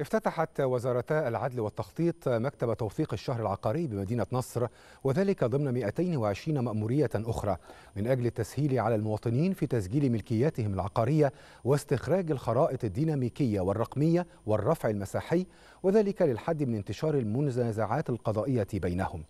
افتتحت وزارتا العدل والتخطيط مكتب توثيق الشهر العقاري بمدينة نصر وذلك ضمن 220 مأمورية أخرى من أجل التسهيل على المواطنين في تسجيل ملكياتهم العقارية واستخراج الخرائط الديناميكية والرقمية والرفع المساحي وذلك للحد من انتشار المنازعات القضائية بينهم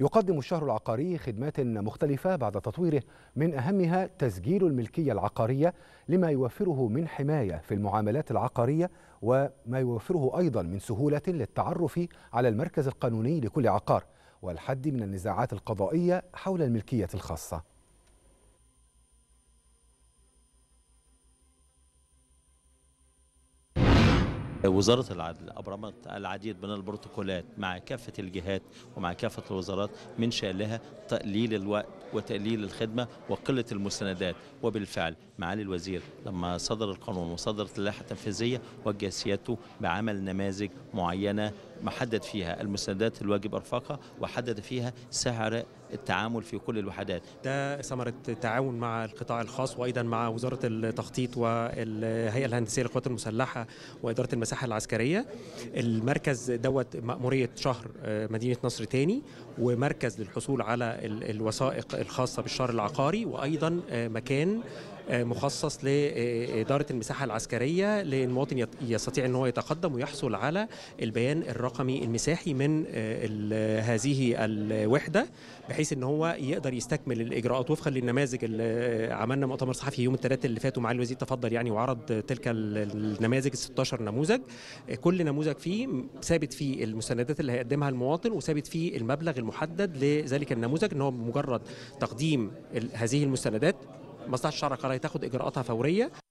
يقدم الشهر العقاري خدمات مختلفة بعد تطويره من أهمها تسجيل الملكية العقارية لما يوفره من حماية في المعاملات العقارية وما يوفره أيضا من سهولة للتعرف على المركز القانوني لكل عقار والحد من النزاعات القضائية حول الملكية الخاصة وزارة العدل أبرمت العديد من البروتوكولات مع كافة الجهات ومع كافة الوزارات من شأنها تقليل الوقت وتقليل الخدمة وقلة المستندات وبالفعل معالي الوزير لما صدر القانون وصدرت اللائحة التنفيذية وجه سيادته بعمل نماذج معينة ما حدد فيها المستندات الواجب ارفاقها وحدد فيها سعر التعامل في كل الوحدات ده ثمرة التعاون مع القطاع الخاص وأيضا مع وزارة التخطيط والهيئة الهندسية للقوات المسلحة وإدارة المساحة العسكرية المركز دوت مأمورية شهر آه، مدينة نصر تاني ومركز للحصول على الوثائق الخاصة بالشهر العقاري وأيضا آه، مكان آه، مخصص لإدارة آه، آه، المساحة العسكرية للمواطن يستطيع أن هو يتقدم ويحصل على البيان الرقمي المساحي من هذه الوحدة بحيث أن هو يقدر يستكمل الإجراءات وفقا للنماذج اللي عملنا مؤتمر صحفي يوم الثلاثاء اللي فاتوا مع الوزير تفضل يعني وعرض تلك النماذج 16 نموذج كل نموذج فيه ثابت فيه المستندات اللي هيقدمها المواطن وثابت فيه المبلغ المحدد لذلك النموذج ان هو بمجرد تقديم هذه المستندات مصلحه الشعر القراريه تاخد اجراءاتها فوريه